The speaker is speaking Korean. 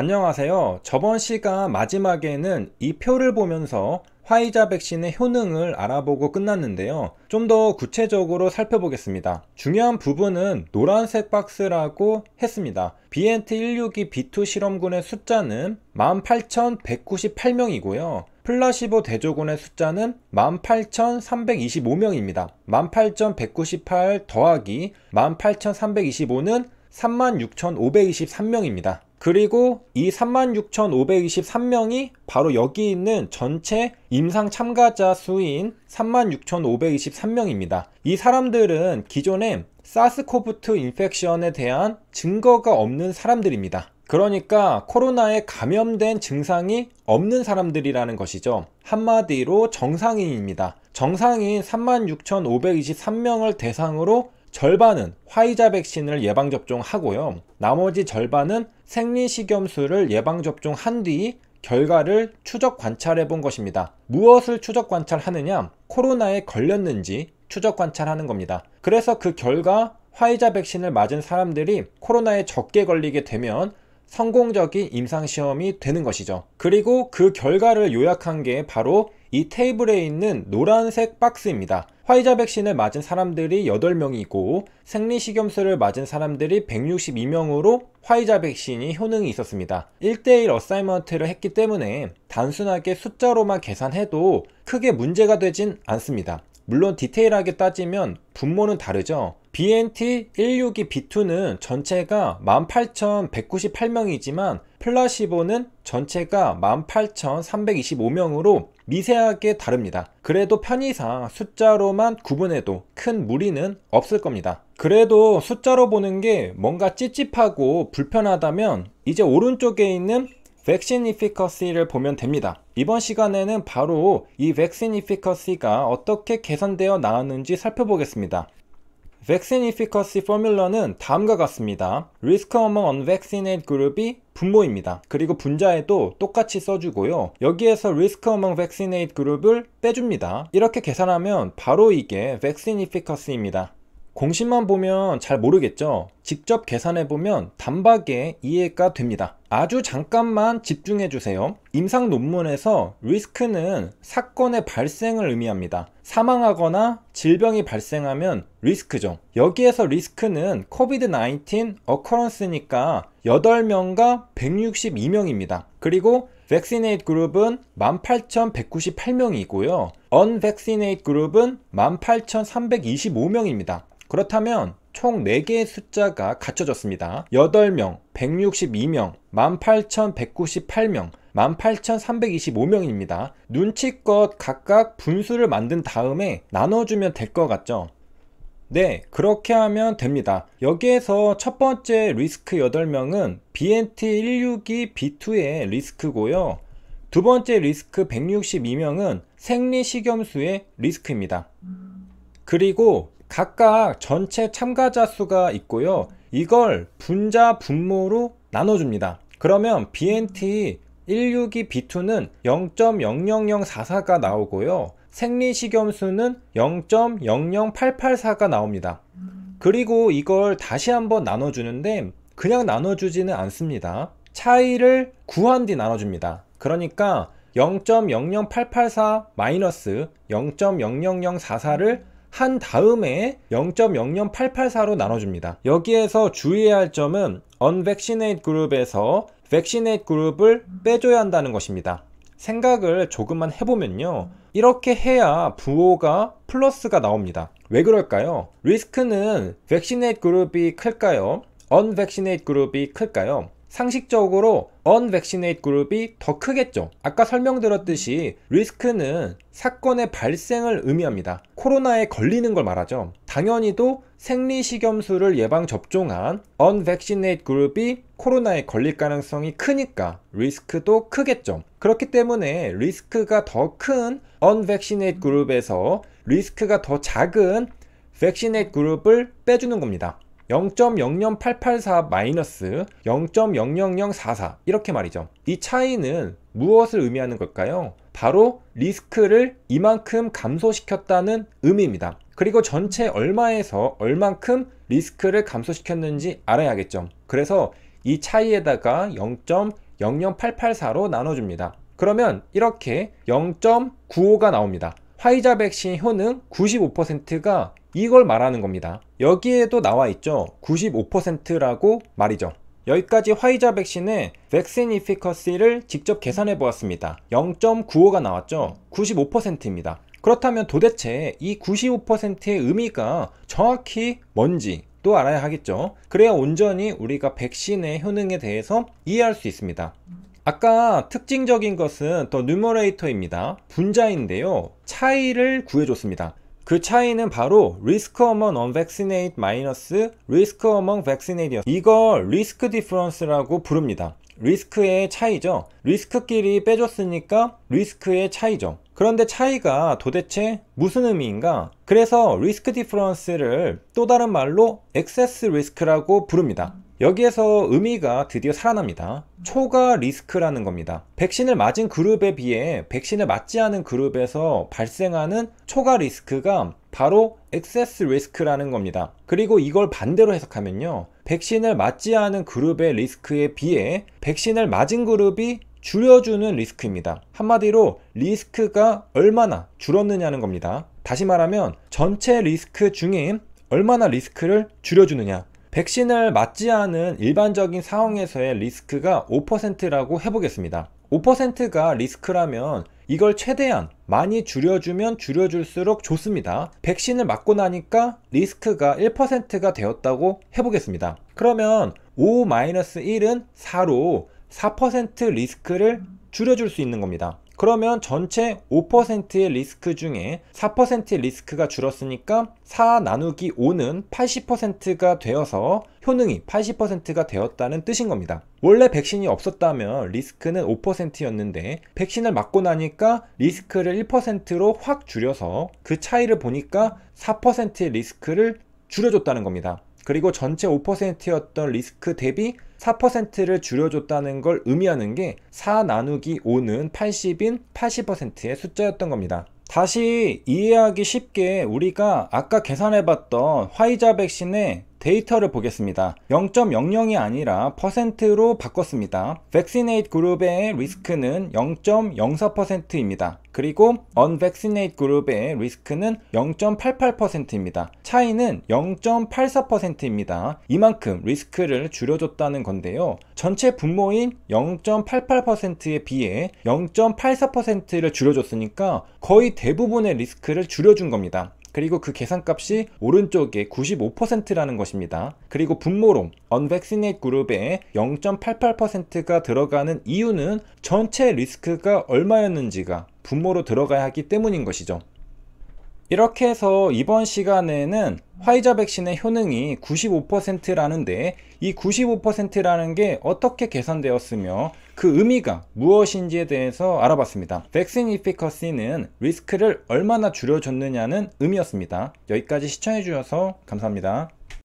안녕하세요. 저번 시간 마지막에는 이 표를 보면서 화이자 백신의 효능을 알아보고 끝났는데요. 좀 더 구체적으로 살펴보겠습니다. 중요한 부분은 노란색 박스라고 했습니다. BNT162 B2 실험군의 숫자는 18,198명이고요. 플라시보 대조군의 숫자는 18,325명입니다. 18,198 더하기 18,325는 36,523명입니다. 그리고 이 36,523명이 바로 여기 있는 전체 임상 참가자 수인 36,523명입니다. 이 사람들은 기존에 사스코브트 인펙션에 대한 증거가 없는 사람들입니다. 그러니까 코로나에 감염된 증상이 없는 사람들이라는 것이죠. 한마디로 정상인입니다. 정상인 36,523명을 대상으로 절반은 화이자 백신을 예방접종하고요. 나머지 절반은 생리식염수를 예방접종한 뒤 결과를 추적 관찰해 본 것입니다. 무엇을 추적 관찰하느냐? 코로나에 걸렸는지 추적 관찰하는 겁니다. 그래서 그 결과 화이자 백신을 맞은 사람들이 코로나에 적게 걸리게 되면 성공적인 임상시험이 되는 것이죠. 그리고 그 결과를 요약한 게 바로 이 테이블에 있는 노란색 박스입니다. 화이자 백신을 맞은 사람들이 8명이고 생리식염수를 맞은 사람들이 162명으로 화이자 백신이 효능이 있었습니다. 1대1 어사이먼트를 했기 때문에 단순하게 숫자로만 계산해도 크게 문제가 되진 않습니다. 물론 디테일하게 따지면 분모는 다르죠. BNT162B2는 전체가 18,198명이지만 플라시보는 전체가 18,325명으로 미세하게 다릅니다. 그래도 편의상 숫자로만 구분해도 큰 무리는 없을 겁니다. 그래도 숫자로 보는 게 뭔가 찝찝하고 불편하다면 이제 오른쪽에 있는 백신 이피커시를 보면 됩니다. 이번 시간에는 바로 이 백신 이피커시가 어떻게 개선되어 나왔는지 살펴보겠습니다. Vaccine Efficacy Formula는 다음과 같습니다. Risk among unvaccinated 그룹이 분모입니다. 그리고 분자에도 똑같이 써주고요. 여기에서 Risk among vaccinated 그룹을 빼줍니다. 이렇게 계산하면 바로 이게 Vaccine Efficacy입니다. 공식만 보면 잘 모르겠죠 직접 계산해 보면 단박에 이해가 됩니다 아주 잠깐만 집중해 주세요 임상 논문에서 리스크는 사건의 발생을 의미합니다 사망하거나 질병이 발생하면 리스크죠 여기에서 리스크는 COVID-19 어커런스니까 8명과 162명입니다 그리고 Vaccinate 그룹은 18,198명이고요. Unvaccinate 그룹은 18,325명입니다. 그렇다면 총 4개의 숫자가 갖춰졌습니다. 8명, 162명, 18,198명, 18,325명입니다. 눈치껏 각각 분수를 만든 다음에 나눠주면 될 것 같죠? 네, 그렇게 하면 됩니다. 여기에서 첫 번째 리스크 8명은 BNT162 B2의 리스크고요. 두 번째 리스크 162명은 생리식염수의 리스크입니다. 그리고 각각 전체 참가자 수가 있고요. 이걸 분자 분모로 나눠줍니다. 그러면 BNT 162 B2는 0.00044가 나오고요. 생리식염수는 0.00884가 나옵니다. 그리고 이걸 다시 한번 나눠주는데 그냥 나눠주지는 않습니다. 차이를 구한 뒤 나눠줍니다. 그러니까 0.00884 마이너스 0.00044를 한 다음에 0.00884로 나눠줍니다. 여기에서 주의해야 할 점은 unvaccinate 그룹에서 vaccinate 그룹을 빼줘야 한다는 것입니다. 생각을 조금만 해보면요. 이렇게 해야 부호가 플러스가 나옵니다. 왜 그럴까요? 리스크는 vaccinate 그룹이 클까요? unvaccinate 그룹이 클까요? 상식적으로 unvaccinated 그룹이 더 크겠죠. 아까 설명드렸듯이 리스크는 사건의 발생을 의미합니다. 코로나에 걸리는 걸 말하죠. 당연히도 생리식염수를 예방 접종한 unvaccinated 그룹이 코로나에 걸릴 가능성이 크니까 리스크도 크겠죠. 그렇기 때문에 리스크가 더 큰 unvaccinated 그룹에서 리스크가 더 작은 vaccinate 그룹을 빼주는 겁니다. 0.00884 마이너스 0.00044 이렇게 말이죠. 이 차이는 무엇을 의미하는 걸까요? 바로 리스크를 이만큼 감소시켰다는 의미입니다. 그리고 전체 얼마에서 얼만큼 리스크를 감소시켰는지 알아야겠죠. 그래서 이 차이에다가 0.00884로 나눠줍니다. 그러면 이렇게 0.95가 나옵니다. 화이자 백신 효능 95%가 이걸 말하는 겁니다. 여기에도 나와 있죠. 95%라고 말이죠. 여기까지 화이자 백신의 백신 이피커시를 직접 계산해 보았습니다. 0.95가 나왔죠. 95%입니다. 그렇다면 도대체 이 95%의 의미가 정확히 뭔지 또 알아야 하겠죠. 그래야 온전히 우리가 백신의 효능에 대해서 이해할 수 있습니다. 아까 특징적인 것은 더 뉴머레이터입니다. 분자인데요. 차이를 구해줬습니다. 그 차이는 바로 리스크 어먼 언 o n 네 u n 마이너스 리스크 어먼 m o 네 g v 이걸 리스크 디 d 런스라고 부릅니다. 리스크의 차이죠. 리스크끼리 빼줬으니까 리스크의 차이죠. 그런데 차이가 도대체 무슨 의미인가? 그래서 리스크 디퍼런스를 또 다른 말로 액세스 리스크라고 부릅니다. 여기에서 의미가 드디어 살아납니다. 음. 초과 리스크라는 겁니다. 백신을 맞은 그룹에 비해 백신을 맞지 않은 그룹에서 발생하는 초과 리스크가 바로 액세스 리스크라는 겁니다. 그리고 이걸 반대로 해석하면요. 백신을 맞지 않은 그룹의 리스크에 비해 백신을 맞은 그룹이 줄여주는 리스크입니다. 한마디로 리스크가 얼마나 줄었느냐는 겁니다. 다시 말하면 전체 리스크 중에 얼마나 리스크를 줄여주느냐 백신을 맞지 않은 일반적인 상황에서의 리스크가 5%라고 해보겠습니다. 5%가 리스크라면 이걸 최대한 많이 줄여주면 줄여줄수록 좋습니다. 백신을 맞고 나니까 리스크가 1%가 되었다고 해보겠습니다. 그러면 5-1은 4로 4% 리스크를 줄여줄 수 있는 겁니다. 그러면 전체 5%의 리스크 중에 4%의 리스크가 줄었으니까 4 나누기 5는 80%가 되어서 효능이 80%가 되었다는 뜻인 겁니다. 원래 백신이 없었다면 리스크는 5%였는데 백신을 맞고 나니까 리스크를 1%로 확 줄여서 그 차이를 보니까 4%의 리스크를 줄여줬다는 겁니다. 그리고 전체 5%였던 리스크 대비 4%를 줄여줬다는 걸 의미하는 게 4 나누기 5는 80인 80%의 숫자였던 겁니다. 다시 이해하기 쉽게 우리가 아까 계산해봤던 화이자 백신의 데이터를 보겠습니다. 0.00이 아니라 퍼센트로 바꿨습니다. 백 a c c i 그룹의 리스크는 0.04%입니다. 그리고 언백 v a c c 그룹의 리스크는 0.88%입니다. 차이는 0.84%입니다. 이만큼 리스크를 줄여줬다는 건데요. 전체 분모인 0.88%에 비해 0.84%를 줄여줬으니까 거의 대부분의 리스크를 줄여준 겁니다. 그리고 그 계산값이 오른쪽에 95%라는 것입니다. 그리고 분모롬, unvaccinated 그룹에 0.88%가 들어가는 이유는 전체 리스크가 얼마였는지가 분모로 들어가야 하기 때문인 것이죠. 이렇게 해서 이번 시간에는 화이자 백신의 효능이 95%라는데 이 95%라는 게 어떻게 계산되었으며 그 의미가 무엇인지에 대해서 알아봤습니다. 백신 이피커시는 리스크를 얼마나 줄여줬느냐는 의미였습니다. 여기까지 시청해주셔서 감사합니다.